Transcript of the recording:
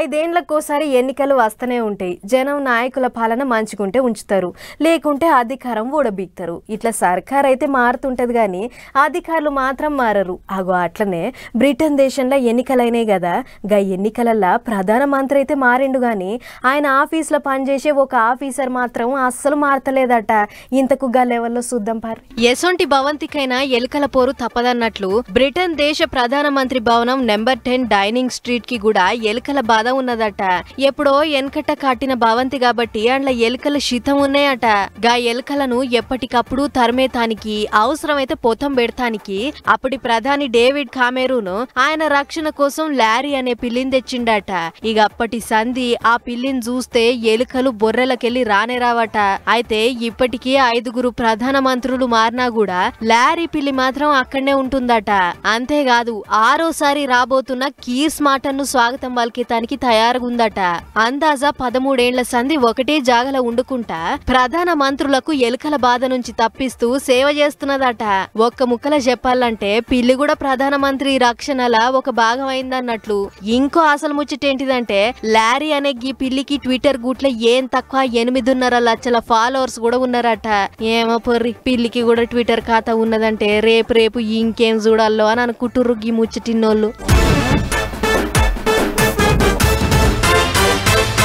ఐదేండ్లకోసారి ఎన్నికలు వస్తూనే ఉంటాయి జనం నాయకుల పాలన మంచుకుంటే ఉంచుతారు లేకుంటే అధికారం ఊడబీక్తారు ఇట్లా సర్కార్ అయితే మారుతుంటది కానీ అధికారులు మాత్రం మారరు అగో అట్లనే బ్రిటన్ దేశంలో ఎన్నికలైనాయి కదా గా ప్రధాన ప్రధానమంత్రి అయితే మారిండు కానీ ఆయన ఆఫీస్లో పనిచేసే ఒక ఆఫీసర్ మాత్రం అస్సలు మారతలేదట ఇంతకు గా లెవెల్లో చూద్దాం పారు ఎసొంటి భవంతికైనా ఎలుకల పోరు తప్పదన్నట్లు బ్రిటన్ దేశ ప్రధానమంత్రి భవనం నెంబర్ టెన్ డైనింగ్ స్ట్రీట్ కి కూడా ఎలుకల బాధ ఉన్నదట ఎప్పుడో ఎనకట కాటిన భవంతి కాబట్టి అండ్ల ఎలుకల శీతం ఉన్నాయట గా ఎలుకలను ఎప్పటికప్పుడు తరిమేతానికి అవసరమైతే పొతం పెడతానికి అప్పటి ప్రధాని డేవిడ్ కామెరూను ఆయన రక్షణ కోసం లారీ అనే పిల్లిని తెచ్చిండట ఇక అప్పటి సంధి ఆ పిల్లిని చూస్తే ఎలుకలు బొర్రెలకెళ్లి రానే రావట అయితే ఇప్పటికీ ఐదుగురు ప్రధాన మంత్రులు మారినా కూడా లారీ పిల్లి మాత్రం అక్కడనే ఉంటుందట అంతేకాదు ఆరోసారి రాబోతున్న కీస్ స్మార్టన్ స్వాగతం వాళ్ళకి చేయడానికి తయారుగుందట అందాజా పదమూడేండ్ల సంధి ఒకటే జాగల ఉండుకుంటా ప్రధాన మంత్రులకు ఎలుకల బాధ నుంచి తప్పిస్తూ సేవ చేస్తున్నదట ఒక్క ముక్కల చెప్పాలంటే పిల్లి కూడా ప్రధాన మంత్రి రక్షణల ఒక భాగం అయిందన్నట్లు ఇంకో అసలు ముచ్చటేంటిదంటే లారీ అనే గీ పిల్లికి ట్విట్టర్ గూట్ల ఏం తక్కువ ఎనిమిదిన్నర లక్షల ఫాలోవర్స్ కూడా ఉన్నారట ఏమో పొర్రి పిల్లికి కూడా ట్విట్టర్ ఖాతా ఉన్నదంటే రేపు రేపు ఇంకేం చూడాలో అని అనుకుంటుర్రు గీ ముచ్చటిన్నోళ్ళు